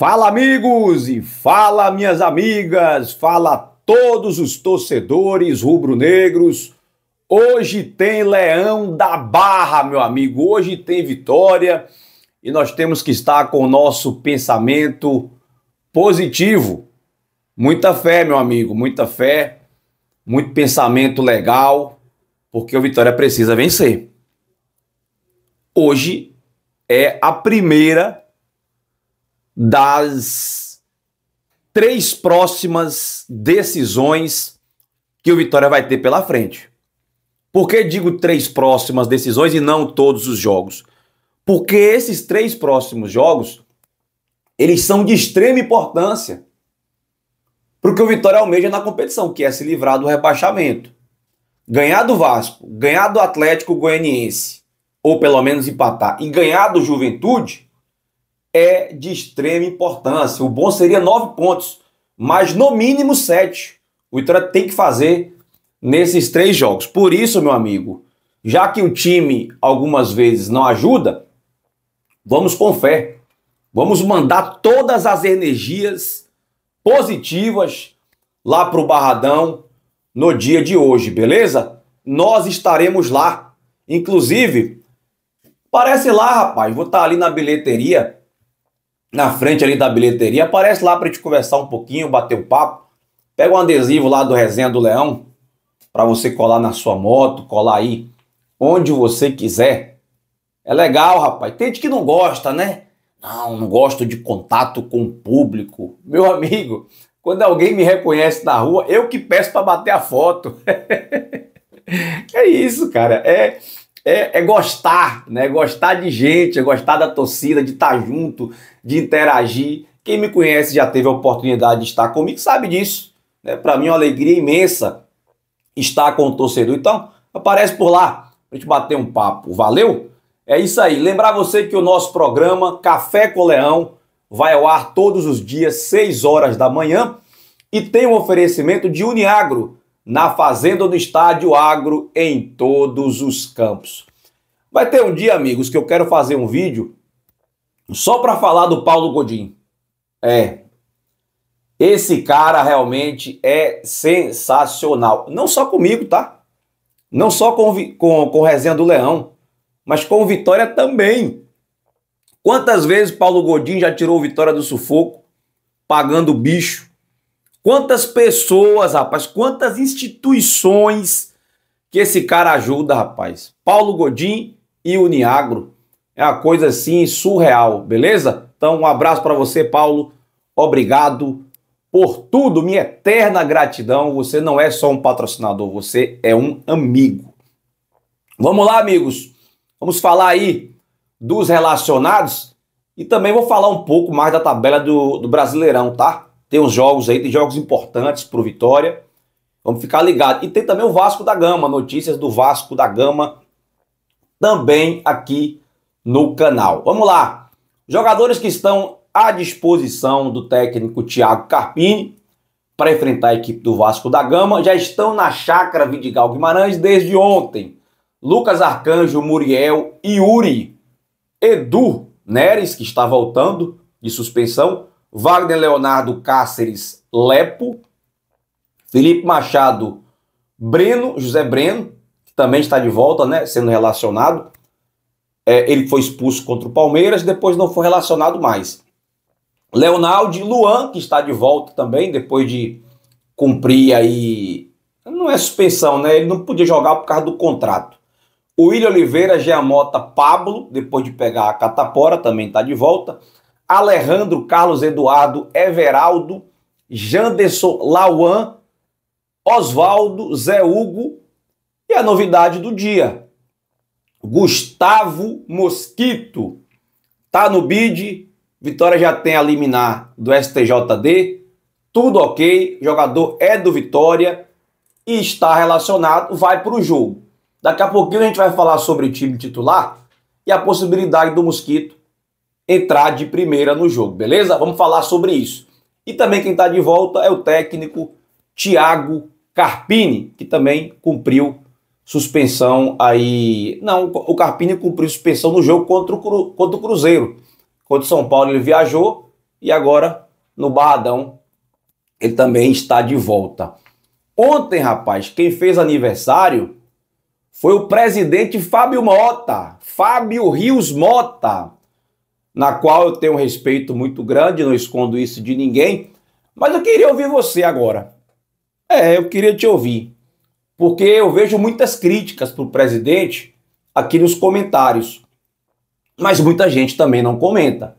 Fala amigos e fala minhas amigas, fala todos os torcedores rubro-negros. Hoje tem Leão da Barra, meu amigo. Hoje tem vitória e nós temos que estar com o nosso pensamento positivo. Muita fé, meu amigo, muita fé, muito pensamento legal, porque o Vitória precisa vencer. Hoje é a primeira das três próximas decisões que o Vitória vai ter pela frente. Por que digo três próximas decisões e não todos os jogos? Porque esses três próximos jogos eles são de extrema importância para o que o Vitória almeja na competição, que é se livrar do rebaixamento. Ganhar do Vasco, ganhar do Atlético Goianiense, ou pelo menos empatar, e ganhar do Juventude, é de extrema importância. O bom seria nove pontos, mas no mínimo sete. O Vitória tem que fazer nesses três jogos. Por isso, meu amigo, já que o time algumas vezes não ajuda, vamos com fé. Vamos mandar todas as energias positivas lá para o Barradão no dia de hoje, beleza? Nós estaremos lá. Inclusive, parece lá, rapaz. Vou estar tá ali na bilheteria na frente ali da bilheteria. Aparece lá pra gente conversar um pouquinho, bater o um papo. Pega um adesivo lá do Resenha do Leão para você colar na sua moto, colar aí onde você quiser. É legal, rapaz. Tem gente que não gosta, né? Não, não gosto de contato com o público. Meu amigo, quando alguém me reconhece na rua, eu que peço para bater a foto. é isso, cara. É é, é, gostar, né? Gostar de gente, é gostar da torcida, de estar junto, de interagir. Quem me conhece já teve a oportunidade de estar comigo, sabe disso. Né? Para mim é uma alegria imensa estar com o torcedor. Então, aparece por lá, a gente bater um papo. Valeu? É isso aí. Lembrar você que o nosso programa Café com o Leão vai ao ar todos os dias, 6 horas da manhã, e tem um oferecimento de Uniagro na fazenda do estádio agro em todos os campos. Vai ter um dia, amigos, que eu quero fazer um vídeo só para falar do Paulo Godin. É. Esse cara realmente é sensacional. Não só comigo, tá? Não só com, com, com Resenha do Leão, mas com Vitória também. Quantas vezes Paulo Godin já tirou Vitória do sufoco, pagando o bicho, Quantas pessoas, rapaz, quantas instituições que esse cara ajuda, rapaz. Paulo Godin e o Niagro. É uma coisa assim surreal, beleza? Então, um abraço para você, Paulo. Obrigado por tudo, minha eterna gratidão. Você não é só um patrocinador, você é um amigo. Vamos lá, amigos. Vamos falar aí dos relacionados e também vou falar um pouco mais da tabela do, do Brasileirão, tá? Tem uns jogos aí, tem jogos importantes pro Vitória. Vamos ficar ligado. E tem também o Vasco da Gama, notícias do Vasco da Gama também aqui no canal. Vamos lá. Jogadores que estão à disposição do técnico Thiago Carpini para enfrentar a equipe do Vasco da Gama já estão na chácara Vidigal Guimarães desde ontem. Lucas Arcanjo, Muriel, Yuri, Edu Neres, que está voltando de suspensão, Wagner Leonardo Cáceres Lepo, Felipe Machado Breno, José Breno, que também está de volta, né, sendo relacionado. É, ele foi expulso contra o Palmeiras, depois não foi relacionado mais. Leonardo Luan, que está de volta também, depois de cumprir aí. Não é suspensão, né? Ele não podia jogar por causa do contrato. O William Oliveira, Geamota Pablo, depois de pegar a catapora, também está de volta. Alejandro Carlos Eduardo Everaldo, Janderson Lauan, Oswaldo, Zé Hugo e a novidade do dia, Gustavo Mosquito. Tá no bid, Vitória já tem a liminar do STJD, tudo ok, jogador é do Vitória e está relacionado, vai para o jogo. Daqui a pouquinho a gente vai falar sobre o time titular e a possibilidade do Mosquito entrar de primeira no jogo, beleza? Vamos falar sobre isso. E também quem está de volta é o técnico Thiago Carpini, que também cumpriu suspensão aí. Não, o Carpini cumpriu suspensão no jogo contra o, Cru... contra o Cruzeiro. Contra o São Paulo ele viajou e agora no Barradão ele também está de volta. Ontem, rapaz, quem fez aniversário foi o presidente Fábio Mota, Fábio Rios Mota na qual eu tenho um respeito muito grande, não escondo isso de ninguém, mas eu queria ouvir você agora. É, eu queria te ouvir, porque eu vejo muitas críticas para o presidente aqui nos comentários, mas muita gente também não comenta.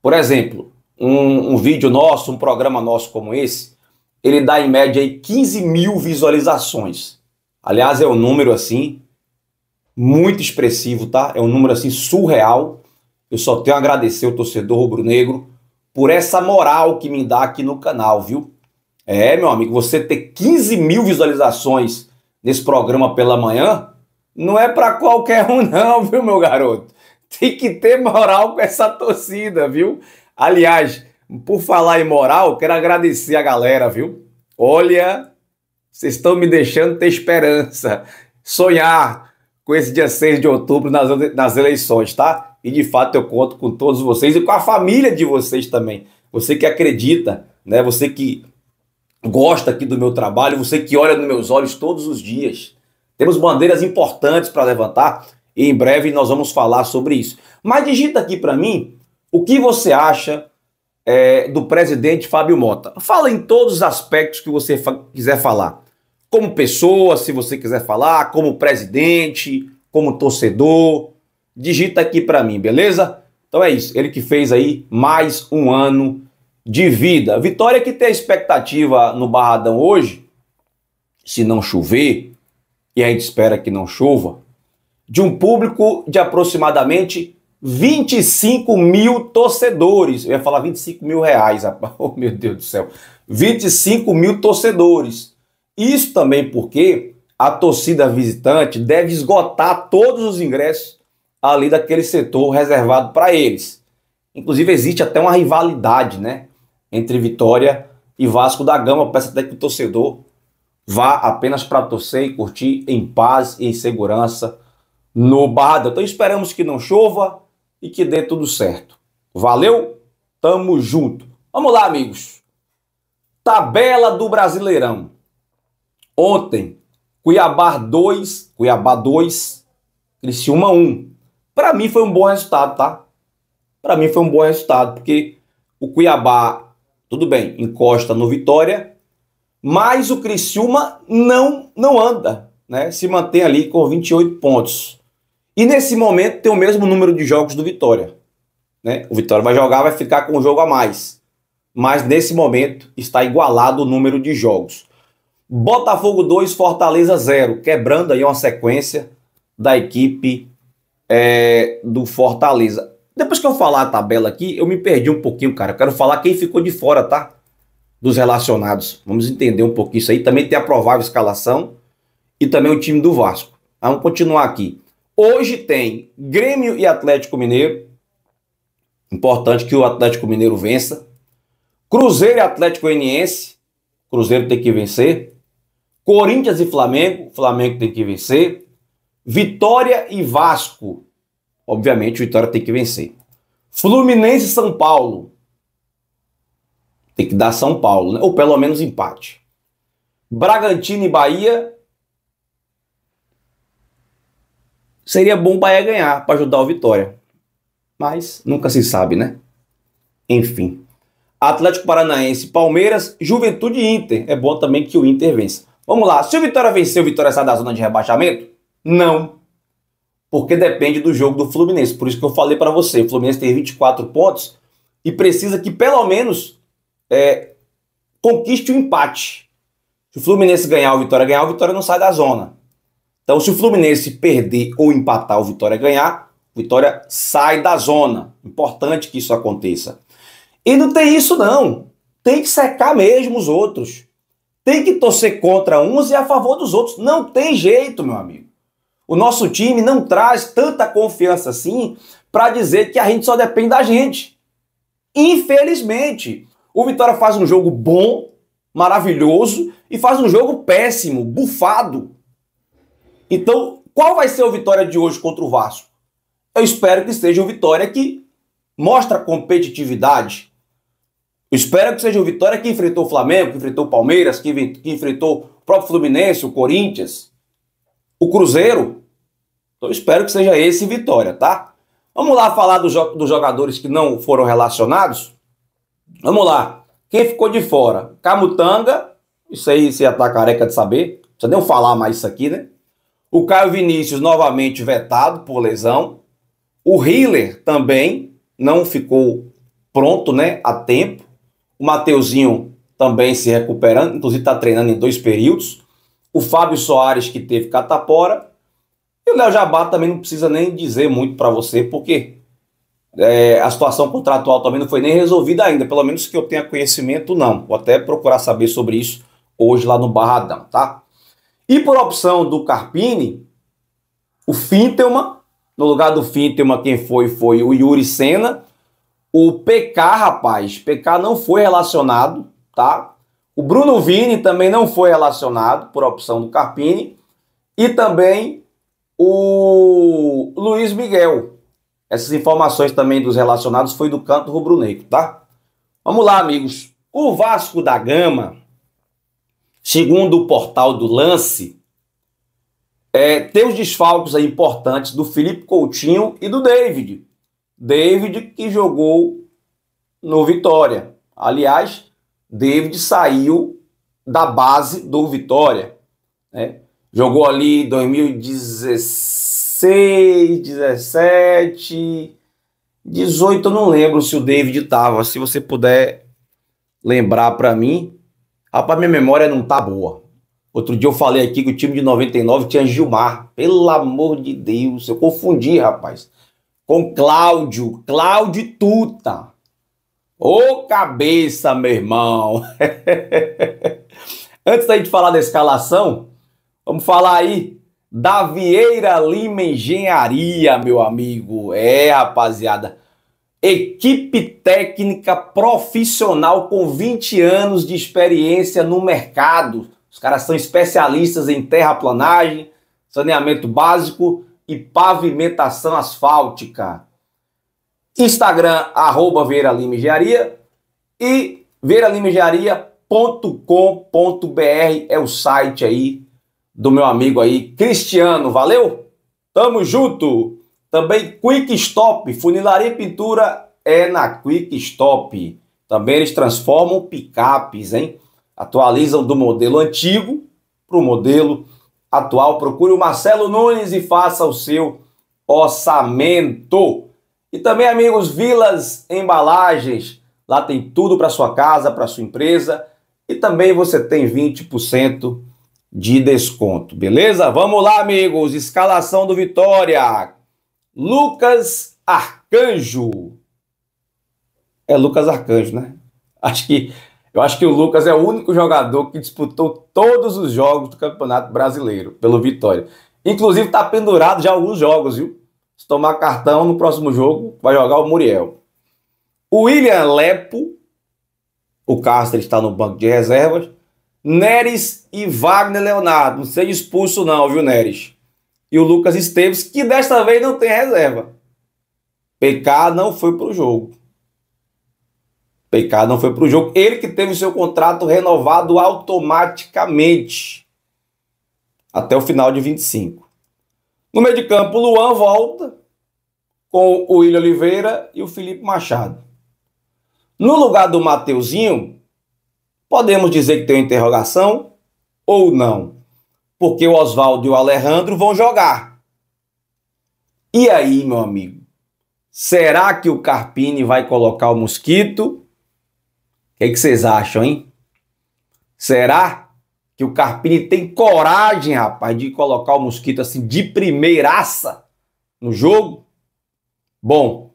Por exemplo, um, um vídeo nosso, um programa nosso como esse, ele dá em média aí 15 mil visualizações. Aliás, é um número assim muito expressivo, tá? É um número assim surreal. Eu só tenho a agradecer o torcedor rubro-negro por essa moral que me dá aqui no canal, viu? É, meu amigo, você ter 15 mil visualizações nesse programa pela manhã não é para qualquer um, não, viu, meu garoto? Tem que ter moral com essa torcida, viu? Aliás, por falar em moral, quero agradecer a galera, viu? Olha, vocês estão me deixando ter esperança, sonhar com esse dia 6 de outubro nas, nas eleições, tá? E de fato eu conto com todos vocês e com a família de vocês também. Você que acredita, né? Você que gosta aqui do meu trabalho, você que olha nos meus olhos todos os dias. Temos bandeiras importantes para levantar e em breve nós vamos falar sobre isso. Mas digita aqui para mim o que você acha é, do presidente Fábio Mota. Fala em todos os aspectos que você fa quiser falar. Como pessoa, se você quiser falar, como presidente, como torcedor, digita aqui para mim, beleza? Então é isso, ele que fez aí mais um ano de vida. Vitória que tem a expectativa no Barradão hoje, se não chover, e a gente espera que não chova, de um público de aproximadamente 25 mil torcedores. Eu ia falar 25 mil reais, rapaz. Oh, meu Deus do céu. 25 mil torcedores. Isso também porque a torcida visitante deve esgotar todos os ingressos ali daquele setor reservado para eles. Inclusive, existe até uma rivalidade né, entre Vitória e Vasco da Gama. Peço até que o torcedor vá apenas para torcer e curtir em paz e em segurança no Barradão. Então, esperamos que não chova e que dê tudo certo. Valeu, tamo junto. Vamos lá, amigos. Tabela do Brasileirão. Ontem, Cuiabá 2, Cuiabá 2, Criciúma 1. Para mim foi um bom resultado, tá? Para mim foi um bom resultado, porque o Cuiabá, tudo bem, encosta no Vitória, mas o Criciúma não, não anda, né? Se mantém ali com 28 pontos. E nesse momento tem o mesmo número de jogos do Vitória. Né? O Vitória vai jogar, vai ficar com um jogo a mais. Mas nesse momento está igualado o número de jogos. Botafogo 2, Fortaleza 0, quebrando aí uma sequência da equipe é, do Fortaleza. Depois que eu falar a tabela aqui, eu me perdi um pouquinho, cara. Eu quero falar quem ficou de fora, tá? Dos relacionados. Vamos entender um pouquinho isso aí. Também tem a provável escalação e também o time do Vasco. Tá? Vamos continuar aqui. Hoje tem Grêmio e Atlético Mineiro. Importante que o Atlético Mineiro vença. Cruzeiro e Atlético Goianiense. Cruzeiro tem que vencer. Corinthians e Flamengo. Flamengo tem que vencer. Vitória e Vasco. Obviamente, o Vitória tem que vencer. Fluminense e São Paulo. Tem que dar São Paulo, né? ou pelo menos empate. Bragantino e Bahia. Seria bom o Bahia ganhar para ajudar o Vitória. Mas nunca se sabe, né? Enfim. Atlético Paranaense, Palmeiras, Juventude e Inter. É bom também que o Inter vença. Vamos lá. Se o Vitória vencer, o Vitória sai da zona de rebaixamento? Não. Porque depende do jogo do Fluminense. Por isso que eu falei para você, o Fluminense tem 24 pontos e precisa que pelo menos é, conquiste o um empate. Se o Fluminense ganhar o Vitória ganhar, o Vitória não sai da zona. Então, se o Fluminense perder ou empatar o Vitória ganhar, o Vitória sai da zona. Importante que isso aconteça. E não tem isso, não. Tem que secar mesmo os outros. Tem que torcer contra uns e a favor dos outros. Não tem jeito, meu amigo. O nosso time não traz tanta confiança assim para dizer que a gente só depende da gente. Infelizmente, o Vitória faz um jogo bom, maravilhoso e faz um jogo péssimo, bufado. Então, qual vai ser a vitória de hoje contra o Vasco? Eu espero que seja uma vitória que mostra competitividade. Eu espero que seja uma vitória que enfrentou o Flamengo, que enfrentou o Palmeiras, que, que enfrentou o próprio Fluminense, o Corinthians o Cruzeiro. Então espero que seja esse Vitória, tá? Vamos lá falar dos, jo dos jogadores que não foram relacionados? Vamos lá. Quem ficou de fora? Camutanga. Isso aí você já tá careca de saber. Não precisa nem eu falar mais isso aqui, né? O Caio Vinícius novamente vetado por lesão. O Hiller também não ficou pronto, né? A tempo. O Mateuzinho também se recuperando, inclusive está treinando em dois períodos o Fábio Soares, que teve catapora, e o Léo Jabá também não precisa nem dizer muito para você, porque é, a situação contratual também não foi nem resolvida ainda, pelo menos que eu tenha conhecimento, não. Vou até procurar saber sobre isso hoje lá no Barradão, tá? E por opção do Carpini, o Fintelma no lugar do Fintelma quem foi foi o Yuri Senna. O PK, rapaz, PK não foi relacionado, tá? O Bruno Vini também não foi relacionado por opção do Carpini. E também o Luiz Miguel. Essas informações também dos relacionados foi do canto rubro-negro, tá? Vamos lá, amigos. O Vasco da Gama, segundo o portal do Lance, é, tem os desfalques importantes do Felipe Coutinho e do David. David que jogou no Vitória. Aliás, David saiu da base do Vitória. Né? Jogou ali 2016, 17, 18, eu não lembro se o David estava. Se você puder lembrar para mim, rapaz, minha memória não tá boa. Outro dia eu falei aqui que o time de 99 tinha Gilmar. Pelo amor de Deus, eu confundi, rapaz. Com Cláudio, Cláudio Tuta. Ô cabeça, meu irmão! Antes da gente falar da escalação, vamos falar aí da Vieira Lima Engenharia, meu amigo. É, rapaziada. Equipe técnica profissional com 20 anos de experiência no mercado. Os caras são especialistas em terraplanagem, saneamento básico e pavimentação asfáltica. Instagram, arroba Vera Lima Engenharia e veralimeengenharia.com.br é o site aí do meu amigo aí, Cristiano, valeu? Tamo junto! Também Quick Stop, funilaria e pintura é na Quick Stop. Também eles transformam picapes, hein? Atualizam do modelo antigo para o modelo atual. Procure o Marcelo Nunes e faça o seu orçamento. E também, amigos, Vilas Embalagens. Lá tem tudo para sua casa, para sua empresa. E também você tem 20% de desconto, beleza? Vamos lá, amigos. Escalação do Vitória. Lucas Arcanjo. É Lucas Arcanjo, né? Acho que eu acho que o Lucas é o único jogador que disputou todos os jogos do Campeonato Brasileiro pelo Vitória. Inclusive está pendurado já alguns jogos, viu? Se tomar cartão no próximo jogo, vai jogar o Muriel. O William Lepo, o Castro está no banco de reservas. Neres e Wagner Leonardo, não seja expulso não, viu Neres? E o Lucas Esteves, que desta vez não tem reserva. PK não foi para o jogo. PK não foi para o jogo. Ele que teve seu contrato renovado automaticamente até o final de 25. No meio de campo, Luan volta com o William Oliveira e o Felipe Machado. No lugar do Mateuzinho, podemos dizer que tem uma interrogação ou não, porque o Oswaldo e o Alejandro vão jogar. E aí, meu amigo, será que o Carpini vai colocar o Mosquito? O que, é que vocês acham, hein? Será? que o Carpini tem coragem, rapaz, de colocar o Mosquito assim de primeiraça no jogo? Bom,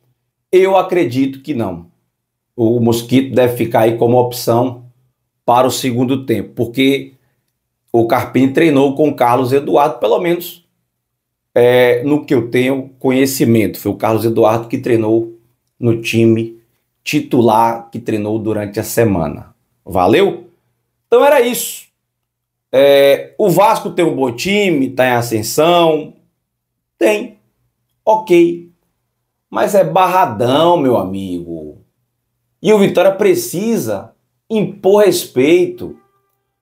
eu acredito que não. O Mosquito deve ficar aí como opção para o segundo tempo, porque o Carpini treinou com o Carlos Eduardo, pelo menos é, no que eu tenho conhecimento. Foi o Carlos Eduardo que treinou no time titular que treinou durante a semana. Valeu? Então era isso. É, o Vasco tem um bom time, está em ascensão. Tem. Ok. Mas é barradão, meu amigo. E o Vitória precisa impor respeito.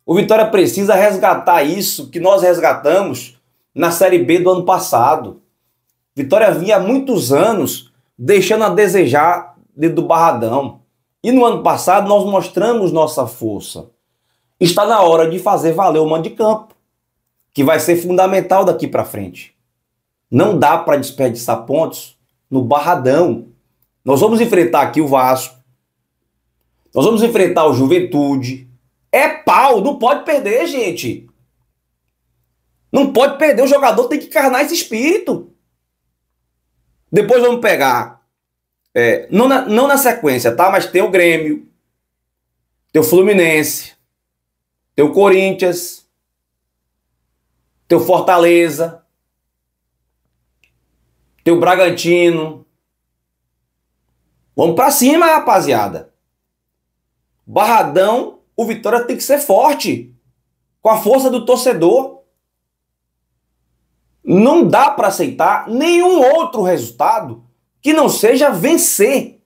O Vitória precisa resgatar isso que nós resgatamos na Série B do ano passado. Vitória vinha há muitos anos deixando a desejar dentro do Barradão. E no ano passado nós mostramos nossa força está na hora de fazer valer o mando de campo, que vai ser fundamental daqui para frente. Não dá para desperdiçar pontos no barradão. Nós vamos enfrentar aqui o Vasco. Nós vamos enfrentar o Juventude. É pau, não pode perder, gente. Não pode perder, o jogador tem que encarnar esse espírito. Depois vamos pegar, é, não, na, não na sequência, tá? Mas tem o Grêmio, tem o Fluminense, teu Corinthians, teu Fortaleza, teu Bragantino. Vamos para cima, rapaziada. Barradão, o Vitória tem que ser forte. Com a força do torcedor. Não dá para aceitar nenhum outro resultado que não seja vencer.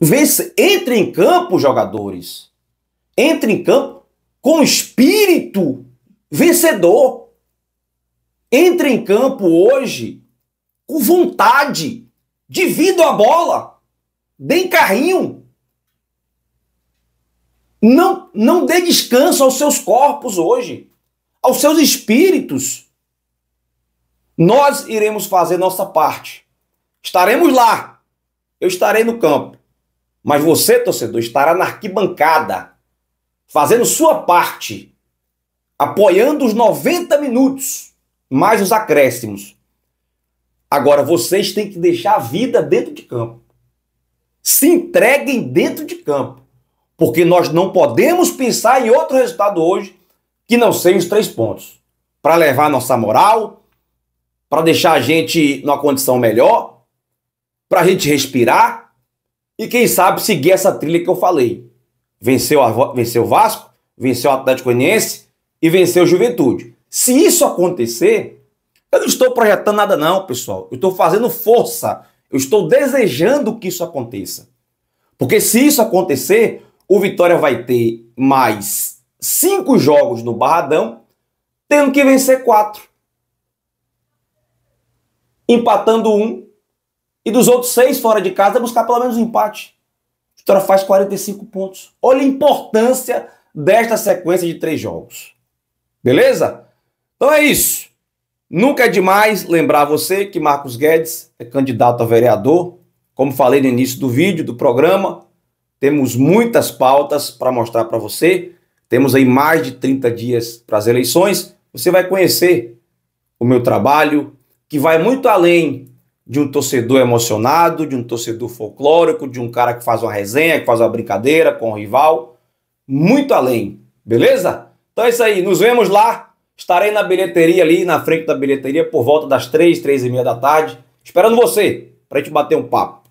Vence, entre em campo, jogadores entra em campo com espírito vencedor. Entra em campo hoje com vontade, divido a bola, dê carrinho. Não, não dê descanso aos seus corpos hoje, aos seus espíritos. Nós iremos fazer nossa parte. Estaremos lá. Eu estarei no campo. Mas você, torcedor, estará na arquibancada fazendo sua parte, apoiando os 90 minutos, mais os acréscimos. Agora vocês têm que deixar a vida dentro de campo. Se entreguem dentro de campo, porque nós não podemos pensar em outro resultado hoje que não seja os três pontos para levar nossa moral, para deixar a gente numa condição melhor, para a gente respirar e quem sabe seguir essa trilha que eu falei Venceu, a, venceu o Vasco, venceu o Atlético Goianiense e venceu o Juventude. Se isso acontecer, eu não estou projetando nada não, pessoal. Eu estou fazendo força. Eu estou desejando que isso aconteça. Porque se isso acontecer, o Vitória vai ter mais cinco jogos no Barradão, tendo que vencer quatro. Empatando um. E dos outros seis fora de casa, buscar pelo menos um empate. Vitória faz 45 pontos. Olha a importância desta sequência de três jogos. Beleza? Então é isso. Nunca é demais lembrar você que Marcos Guedes é candidato a vereador. Como falei no início do vídeo, do programa, temos muitas pautas para mostrar para você. Temos aí mais de 30 dias para as eleições. Você vai conhecer o meu trabalho, que vai muito além de um torcedor emocionado, de um torcedor folclórico, de um cara que faz uma resenha, que faz uma brincadeira com o rival, muito além, beleza? Então é isso aí, nos vemos lá. Estarei na bilheteria ali, na frente da bilheteria, por volta das três, três e meia da tarde, esperando você para gente bater um papo.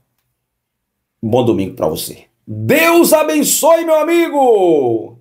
Um bom domingo para você. Deus abençoe, meu amigo!